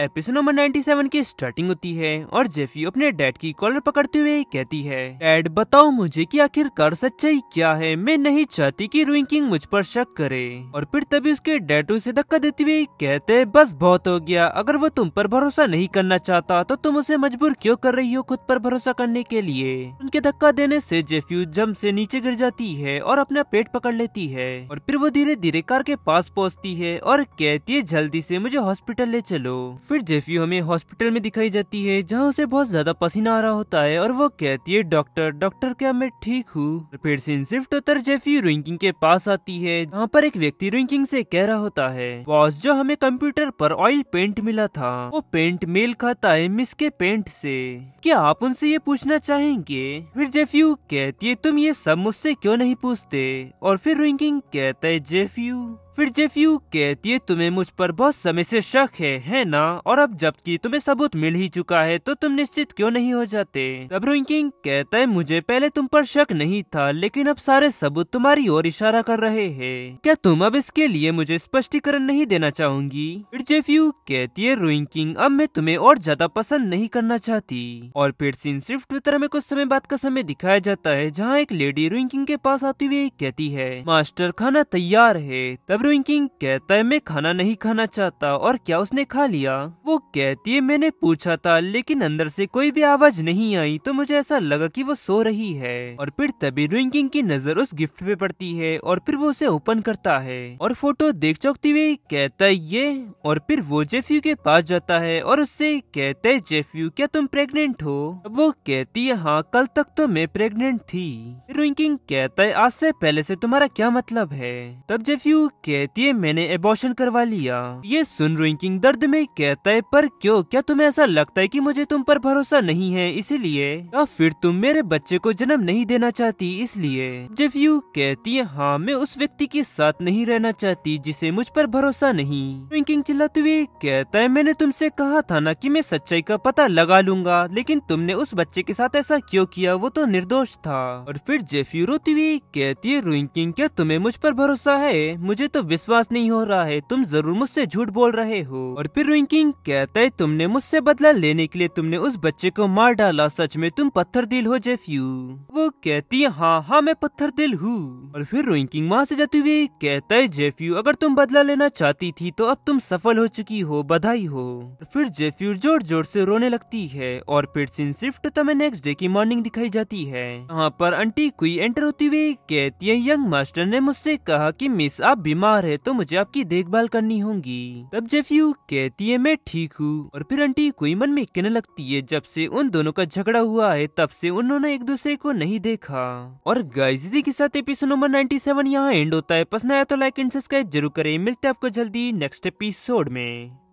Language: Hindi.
एपिसोड नंबर 97 की स्टार्टिंग होती है और जेफी अपने डैड की कॉलर पकड़ते हुए कहती है डैड बताओ मुझे कि आखिरकार सच्चाई क्या है मैं नहीं चाहती कि रोइंग मुझ पर शक करे और फिर तभी उसके डैड उसे धक्का देते हुए कहते बस बहुत हो गया अगर वो तुम पर भरोसा नहीं करना चाहता तो तुम उसे मजबूर क्यों कर रही हो खुद पर भरोसा करने के लिए उनके धक्का देने से जेफ्यू जम से नीचे गिर जाती है और अपना पेट पकड़ लेती है और फिर वो धीरे धीरे कार के पास पहुँचती है और कहती है जल्दी से मुझे हॉस्पिटल ले चलो फिर जेफी हमें हॉस्पिटल में दिखाई जाती है जहाँ उसे बहुत ज्यादा पसीना आ रहा होता है और वो कहती है डॉक्टर डॉक्टर क्या मैं ठीक हूँ फिर सीन शिफ्ट होकर जेफी रिंकिंग के पास आती है जहाँ पर एक व्यक्ति रिंकिंग से कह रहा होता है बॉस जो हमें कंप्यूटर पर ऑयल पेंट मिला था वो पेंट मेल खाता है मिस के पेंट से क्या आप उनसे ये पूछना चाहेंगे फिर जेफ्यू कहती है तुम ये सब मुझसे क्यों नहीं पूछते और फिर रिंकिंग कहता है जेफ्यू फिर जेफ्यू कहती है तुम्हें मुझ पर बहुत समय से शक है है ना और अब जबकि तुम्हें सबूत मिल ही चुका है तो तुम निश्चित क्यों नहीं हो जाते तब किंग कहता है मुझे पहले तुम पर शक नहीं था लेकिन अब सारे सबूत तुम्हारी ओर इशारा कर रहे हैं क्या तुम अब इसके लिए मुझे स्पष्टीकरण नहीं देना चाहूंगी फिर जेफ्यू कहती है रोइंग अब मैं तुम्हें और ज्यादा पसंद नहीं करना चाहती और फिर सीन सिर्फ ट्विटर में कुछ समय बाद का समय दिखाया जाता है जहाँ एक लेडी रोइंग के पास आती हुई कहती है मास्टर खाना तैयार है तब ड्रिंकिंग कहता है मैं खाना नहीं खाना चाहता और क्या उसने खा लिया वो कहती है मैंने पूछा था लेकिन अंदर से कोई भी आवाज नहीं आई तो मुझे ऐसा लगा कि वो सो रही है और फिर तभी ड्रिंकिंग की नजर उस गिफ्ट पे पड़ती है और फिर वो उसे ओपन करता है और फोटो देख चौकती हुई कहता है ये और फिर वो जेफ्यू के पास जाता है और उससे कहते है जेफ्यू क्या तुम प्रेगनेंट हो वो कहती है हाँ कल तक तो मैं प्रेगनेंट थी ड्रिंकिंग कहता है आज से पहले से तुम्हारा क्या मतलब है तब जेफ्यू कहती है मैंने एबॉर्शन करवा लिया ये सुन रिंकिंग दर्द में कहता है पर क्यों क्या तुम्हें ऐसा लगता है कि मुझे तुम पर भरोसा नहीं है इसीलिए या हाँ, फिर तुम मेरे बच्चे को जन्म नहीं देना चाहती इसलिए जब यू कहती है हाँ मैं उस व्यक्ति के साथ नहीं रहना चाहती जिसे मुझ पर भरोसा नहीं रिंकिंग चिल्लाते हुए कहता है मैंने तुमसे कहा था ना कि मैं सच्चाई का पता लगा लूंगा लेकिन तुमने उस बच्चे के साथ ऐसा क्यों किया वो तो निर्दोष था और फिर जेफ्यू रोती हुई कहती है रोइंकिंग क्या तुम्हें मुझ पर भरोसा है मुझे तो तो विश्वास नहीं हो रहा है तुम जरूर मुझसे झूठ बोल रहे हो और फिर रिंकिंग कहता है तुमने मुझसे बदला लेने के लिए तुमने उस बच्चे को मार डाला सच में तुम पत्थर दिल हो जेफ्यू वो कहती है हाँ हाँ मैं पत्थर दिल हूँ और फिर रोइंकिंग वहाँ से जाती हुई कहता है जेफ्यू अगर तुम बदला लेना चाहती थी तो अब तुम सफल हो चुकी हो बधाई हो तो फिर जेफ्यू जोर जोर से रोने लगती है और फिर सिंह शिफ्ट तुम्हें नेक्स्ट डे की मॉर्निंग दिखाई जाती है यहाँ पर आंटी कोई एंटर होती हुई कहती है यंग मास्टर ने मुझसे कहा की मिस आप बीमार बीमार है तो मुझे आपकी देखभाल करनी होगी तब जेफ्यू कहती है मैं ठीक हूँ और फिर आंटी कोई मन में कहने लगती है जब से उन दोनों का झगड़ा हुआ है तब से उन्होंने एक दूसरे को नहीं देखा और गायजी के साथ एपिसोड नंबर नाइन्टी सेवन यहाँ एंड होता है पसंद आया तो लाइक एंड सब्सक्राइब जरूर करें मिलते हैं आपको जल्दी नेक्स्ट एपिसोड में